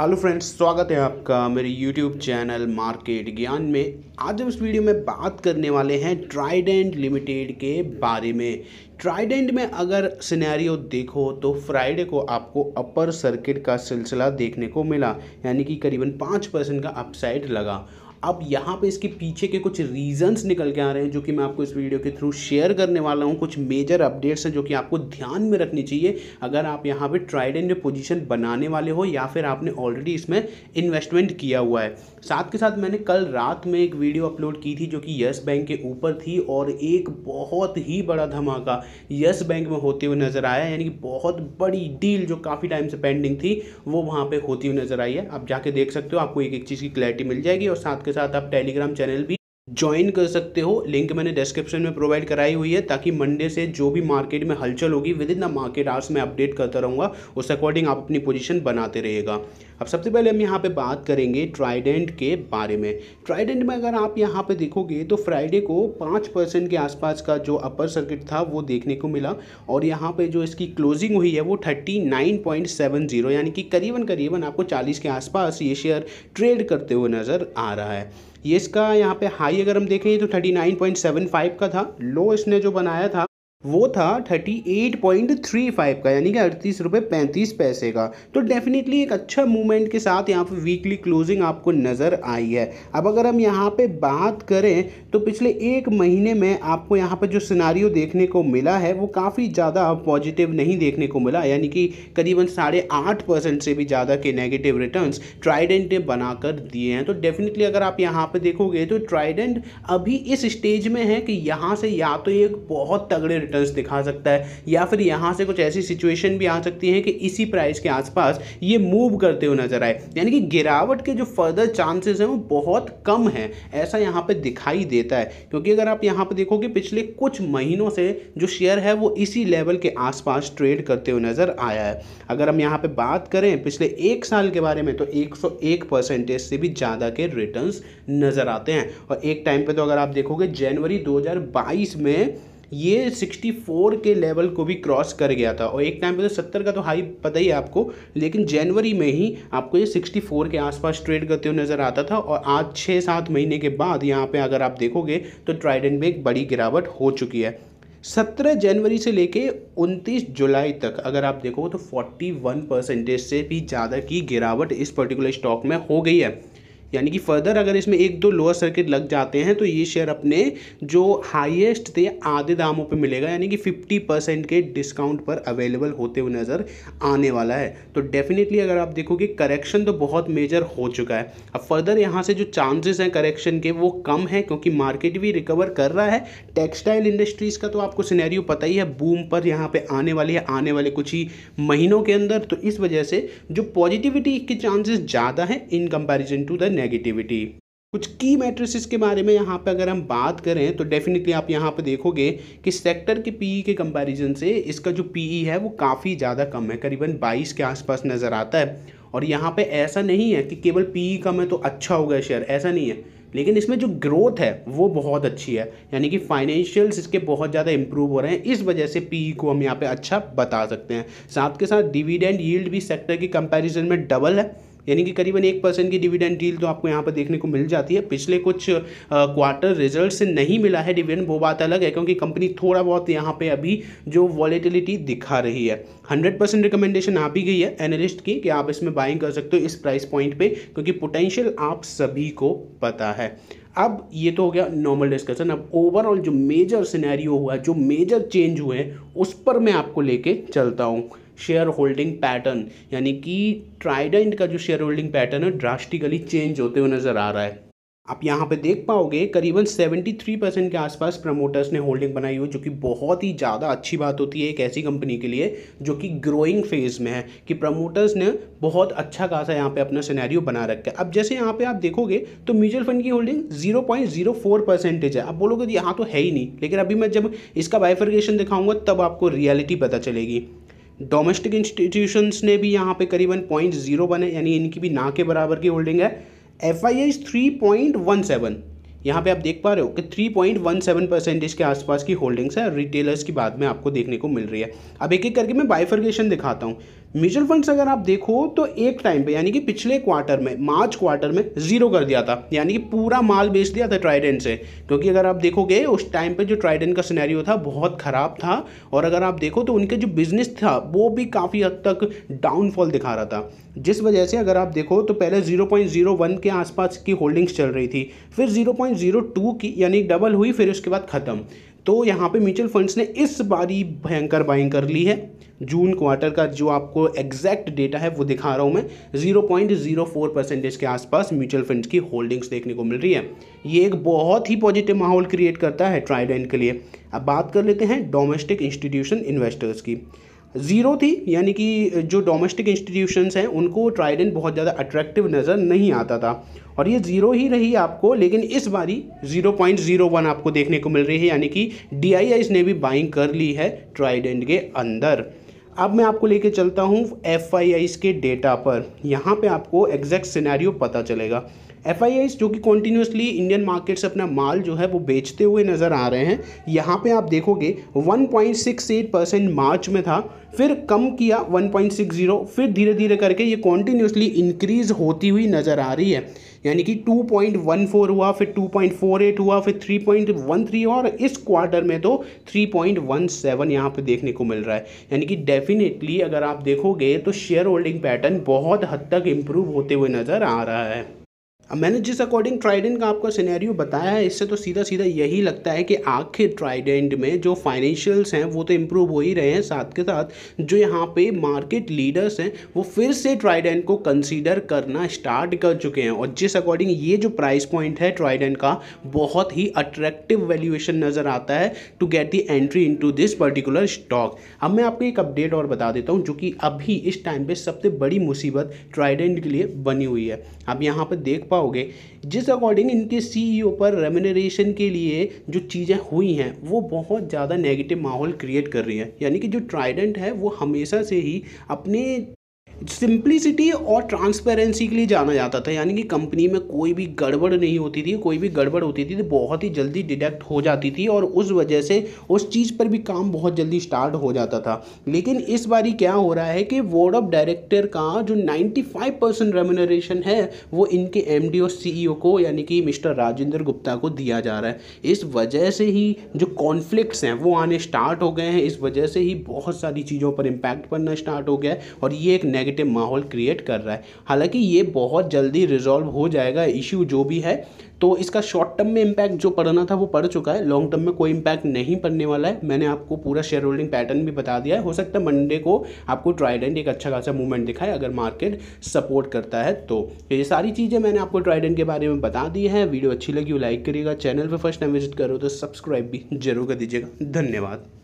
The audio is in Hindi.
हेलो फ्रेंड्स स्वागत है आपका मेरे यूट्यूब चैनल मार्केट ज्ञान में आज हम इस वीडियो में बात करने वाले हैं ट्राइडेंट लिमिटेड के बारे में ट्राइडेंट में अगर सिनेरियो देखो तो फ्राइडे को आपको अपर सर्किट का सिलसिला देखने को मिला यानी कि करीबन पाँच परसेंट का अपसाइड लगा अब यहाँ पे इसके पीछे के कुछ रीजंस निकल के आ रहे हैं जो कि मैं आपको इस वीडियो के थ्रू शेयर करने वाला हूँ कुछ मेजर अपडेट्स हैं जो कि आपको ध्यान में रखनी चाहिए अगर आप यहाँ पे ट्राइड में पोजीशन बनाने वाले हो या फिर आपने ऑलरेडी इसमें इन्वेस्टमेंट किया हुआ है साथ के साथ मैंने कल रात में एक वीडियो अपलोड की थी जो कि यस बैंक के ऊपर थी और एक बहुत ही बड़ा धमाका यस बैंक में होते हुए नज़र आया यानी कि बहुत बड़ी डील जो काफ़ी टाइम से पेंडिंग थी वो वहाँ पर होती हुई नज़र आई है आप जाके देख सकते हो आपको एक एक चीज़ की क्लैरिटी मिल जाएगी और साथ साथ आप टेलीग्राम चैनल भी ज्वाइन कर सकते हो लिंक मैंने डिस्क्रिप्शन में प्रोवाइड कराई हुई है ताकि मंडे से जो भी मार्केट में हलचल होगी within the market hours में अपडेट करता रहूँगा उस अकॉर्डिंग आप अपनी पोजीशन बनाते रहेगा अब सबसे पहले हम यहाँ पे बात करेंगे ट्राइडेंट के बारे में ट्राइडेंट में अगर आप यहाँ पे देखोगे तो फ्राइडे को पाँच परसेंट के आसपास का जो अपर सर्किट था वो देखने को मिला और यहाँ पर जो इसकी क्लोजिंग हुई है वो thirty nine point seven zero यानी कि करीबन करीबन आपको चालीस के आसपास ये शेयर ट्रेड करते हुए नज़र आ रहा है ये इसका यहाँ पे हाई अगर हम देखें तो 39.75 का था लो इसने जो बनाया था वो था 38.35 का यानी कि अड़तीस रुपये पैंतीस पैसे का तो डेफिनेटली एक अच्छा मूवमेंट के साथ यहाँ पे वीकली क्लोजिंग आपको नज़र आई है अब अगर हम यहाँ पे बात करें तो पिछले एक महीने में आपको यहाँ पर जो सिनारियो देखने को मिला है वो काफ़ी ज़्यादा पॉजिटिव नहीं देखने को मिला यानी कि करीबन साढ़े आठ परसेंट से भी ज़्यादा के नेगेटिव रिटर्न ट्राइडेंट ने बनाकर दिए हैं तो डेफिनेटली अगर आप यहाँ पर देखोगे तो ट्राइडेंट अभी इस स्टेज में है कि यहाँ से या तो एक बहुत तगड़े रिटर्न्स दिखा सकता है या फिर यहाँ से कुछ ऐसी सिचुएशन भी आ सकती है कि इसी प्राइस के आसपास ये मूव करते हुए नजर आए यानी कि गिरावट के जो फर्दर चांसेस हैं वो बहुत कम हैं ऐसा यहाँ पर दिखाई देता है क्योंकि अगर आप यहाँ पर देखोगे पिछले कुछ महीनों से जो शेयर है वो इसी लेवल के आसपास ट्रेड करते हुए नज़र आया है अगर हम यहाँ पर बात करें पिछले एक साल के बारे में तो एक परसेंटेज से भी ज़्यादा के रिटर्न्स नज़र आते हैं और एक टाइम पे तो अगर आप देखोगे जनवरी 2022 में ये 64 के लेवल को भी क्रॉस कर गया था और एक टाइम पे तो 70 का तो हाई पता ही है आपको लेकिन जनवरी में ही आपको ये 64 के आसपास ट्रेड करते हुए नज़र आता था और आज छः सात महीने के बाद यहाँ पे अगर आप देखोगे तो ट्राइडेंट में एक बड़ी गिरावट हो चुकी है 17 जनवरी से लेके 29 जुलाई तक अगर आप देखोगे तो 41 परसेंटेज से भी ज़्यादा की गिरावट इस पर्टिकुलर स्टॉक में हो गई है यानी कि फर्दर अगर इसमें एक दो लोअर सर्किट लग जाते हैं तो ये शेयर अपने जो हाईएस्ट थे आधे दामों पे मिलेगा यानी कि 50 परसेंट के डिस्काउंट पर अवेलेबल होते हुए नज़र आने वाला है तो डेफिनेटली अगर आप देखोगे करेक्शन तो बहुत मेजर हो चुका है अब फर्दर यहाँ से जो चांसेस हैं करेक्शन के वो कम है क्योंकि मार्केट भी रिकवर कर रहा है टेक्सटाइल इंडस्ट्रीज़ का तो आपको सिनेरियो पता ही है बूम पर यहाँ पर आने वाली है आने वाले कुछ ही महीनों के अंदर तो इस वजह से जो पॉजिटिविटी के चांसेस ज़्यादा हैं in comparison to the negativity कुछ की मैट्रिसेस के बारे में यहाँ पर अगर हम बात करें तो डेफिनेटली आप यहाँ पर देखोगे कि सेक्टर के पीई e के कंपैरिजन से इसका जो पीई e है वो काफ़ी ज़्यादा कम है करीबन 22 के आसपास नज़र आता है और यहाँ पे ऐसा नहीं है कि केवल पीई e कम है तो अच्छा होगा शेयर ऐसा नहीं है लेकिन इसमें जो ग्रोथ है वो बहुत अच्छी है यानी कि फाइनेंशियल्स इसके बहुत ज़्यादा इंप्रूव हो रहे हैं इस वजह से पीई को हम यहाँ पे अच्छा बता सकते हैं साथ के साथ डिविडेंड यील्ड भी सेक्टर की कंपैरिजन में डबल है यानी कि करीबन एक परसेंट की डिविडेंड डील तो आपको यहाँ पर देखने को मिल जाती है पिछले कुछ क्वार्टर रिजल्ट से नहीं मिला है डिविडेंड वो बात अलग है क्योंकि कंपनी थोड़ा बहुत यहाँ पे अभी जो वॉलेटिलिटी दिखा रही है हंड्रेड परसेंट रिकमेंडेशन आ भी गई है एनालिस्ट की कि आप इसमें बाइंग कर सकते हो इस प्राइस पॉइंट पे क्योंकि पोटेंशियल आप सभी को पता है अब ये तो हो गया नॉर्मल डिस्कशन अब ओवरऑल जो मेजर सिनेरियो हुआ जो मेजर चेंज हुए हैं उस पर मैं आपको लेके चलता हूँ शेयर होल्डिंग पैटर्न यानी कि ट्राइडेंट का जो शेयर होल्डिंग पैटर्न है ड्रास्टिकली चेंज होते हुए नज़र आ रहा है आप यहाँ पे देख पाओगे करीबन 73 परसेंट के आसपास प्रमोटर्स ने होल्डिंग बनाई हुई जो कि बहुत ही ज़्यादा अच्छी बात होती है एक ऐसी कंपनी के लिए जो कि ग्रोइंग फेज़ में है कि प्रमोटर्स ने बहुत अच्छा खासा यहाँ पे अपना सिनेरियो बना रखा है अब जैसे यहाँ पे आप देखोगे तो म्यूचुअल फंड की होल्डिंग जीरो परसेंटेज है आप बोलोगे यहाँ तो है ही नहीं लेकिन अभी मैं जब इसका बाइफर्गेशन दिखाऊंगा तब आपको रियलिटी पता चलेगी डोमेस्टिक इंस्टीट्यूशंस ने भी यहाँ पे करीबन पॉइंट जीरो बने यानी इनकी भी ना के बराबर की होल्डिंग है F I I three point one seven यहाँ पे आप देख पा रहे हो कि three point one seven percentage के आसपास की होल्डिंग्स है रिटेलर्स की बात में आपको देखने को मिल रही है अब एक एक करके मैं बाइफर्गेशन दिखाता हूँ म्यूचुअल फंड्स अगर आप देखो तो एक टाइम पे यानी कि पिछले क्वार्टर में मार्च क्वार्टर में जीरो कर दिया था यानी कि पूरा माल बेच दिया था ट्राइडेंट से क्योंकि अगर आप देखोगे उस टाइम पे जो ट्राइडेंट का सिनेरियो था बहुत ख़राब था और अगर आप देखो तो उनके जो बिजनेस था वो भी काफ़ी हद तक डाउनफॉल दिखा रहा था जिस वजह से अगर आप देखो तो पहले वन के आसपास की होल्डिंग्स चल रही थी फिर टू की यानी डबल हुई फिर उसके बाद ख़त्म तो यहाँ पे म्यूचुअल फंड्स ने इस बारी भयंकर बाइंग कर ली है जून क्वार्टर का जो आपको एग्जैक्ट डेटा है वो दिखा रहा हूँ मैं zero zero point four percentage के आसपास म्यूचुअल फंड्स की होल्डिंग्स देखने को मिल रही है ये एक बहुत ही पॉजिटिव माहौल क्रिएट करता है ट्राइडेंट के लिए अब बात कर लेते हैं डोमेस्टिक इंस्टीट्यूशन इन्वेस्टर्स की ज़ीरो थी यानी कि जो डोमेस्टिक इंस्टीट्यूशंस हैं उनको ट्राइडेंट बहुत ज़्यादा अट्रैक्टिव नज़र नहीं आता था और ये ज़ीरो ही रही आपको लेकिन इस बारी ज़ीरो पॉइंट ज़ीरो वन आपको देखने को मिल रही है यानी कि डी ने भी बाइंग कर ली है ट्राइडेंट के अंदर अब मैं आपको लेके चलता हूँ एफ के डेटा पर यहाँ पर आपको एग्जैक्ट सिनेरियो पता चलेगा एफ जो कि कॉन्टीन्यूसली इंडियन मार्केट से अपना माल जो है वो बेचते हुए नज़र आ रहे हैं यहाँ पे आप देखोगे 1.68 परसेंट मार्च में था फिर कम किया 1.60 फिर धीरे धीरे करके ये कॉन्टीन्यूसली इंक्रीज़ होती हुई नज़र आ रही है यानी कि 2.14 हुआ फिर 2.48 हुआ फिर 3.13 और इस क्वार्टर में तो 3.17 यहाँ पर देखने को मिल रहा है यानी कि डेफिनेटली अगर आप देखोगे तो शेयर होल्डिंग पैटर्न बहुत हद तक इम्प्रूव होते हुए नज़र आ रहा है अब मैंने जिस अकॉर्डिंग ट्राइडेंट का आपको सिनेरियो बताया है इससे तो सीधा सीधा यही लगता है कि आखिर ट्राइडेंट में जो फाइनेंशियल्स हैं वो तो इम्प्रूव हो ही रहे हैं साथ के साथ जो यहाँ पे मार्केट लीडर्स हैं वो फिर से ट्राइडेंट को कंसीडर करना स्टार्ट कर चुके हैं और जिस अकॉर्डिंग ये जो प्राइस पॉइंट है ट्राइडेंट का बहुत ही अट्रैक्टिव वैल्यूएशन नज़र आता है to get the entry in this particular stock अब मैं आपको एक अपडेट और बता देता हूँ जो कि अभी इस टाइम पर सबसे बड़ी मुसीबत ट्राइडेंट के लिए बनी हुई है अब यहाँ पर देख पा पाओगे जिस अकॉर्डिंग इनके सीईओ e पर रेमिनरेशन के लिए जो चीज़ें हुई हैं वो बहुत ज़्यादा नेगेटिव माहौल क्रिएट कर रही है यानी कि जो ट्राइडेंट है वो हमेशा से ही अपने सिंप्लिसिटी और ट्रांसपेरेंसी के लिए जाना जाता था यानी कि कंपनी में कोई भी गड़बड़ नहीं होती थी कोई भी गड़बड़ होती थी तो बहुत ही जल्दी डिटेक्ट हो जाती थी और उस वजह से उस चीज़ पर भी काम बहुत जल्दी स्टार्ट हो जाता था लेकिन इस बारी क्या हो रहा है कि बोर्ड ऑफ डायरेक्टर का जो नाइन्टी फाइव परसेंट रेमोनरेशन है वो इनके एम डी और सी ई e को यानी कि मिस्टर राजेंद्र गुप्ता को दिया जा रहा है इस वजह से ही जो कॉन्फ्लिक्ट्स हैं वो आने स्टार्ट हो गए हैं इस वजह से ही बहुत सारी चीज़ों पर इम्पैक्ट पड़ना स्टार्ट हो गया है और ये एक नेगेटिव नेगेटिव माहौल क्रिएट कर रहा है हालांकि ये बहुत जल्दी रिजॉल्व हो जाएगा इश्यू जो भी है तो इसका शॉर्ट टर्म में इम्पैक्ट जो पड़ना था वो पड़ चुका है लॉन्ग टर्म में कोई इम्पैक्ट नहीं पड़ने वाला है मैंने आपको पूरा शेयर होल्डिंग पैटर्न भी बता दिया है हो सकता है मंडे को आपको ट्राइडेंट एक अच्छा खासा मूवमेंट दिखाए अगर मार्केट सपोर्ट करता है तो, तो ये सारी चीज़ें मैंने आपको ट्राइडेंट के बारे में बता दी है वीडियो अच्छी लगी हो लाइक करिएगा चैनल पर फर्स्ट टाइम विजिट करो तो सब्सक्राइब भी जरूर कर दीजिएगा धन्यवाद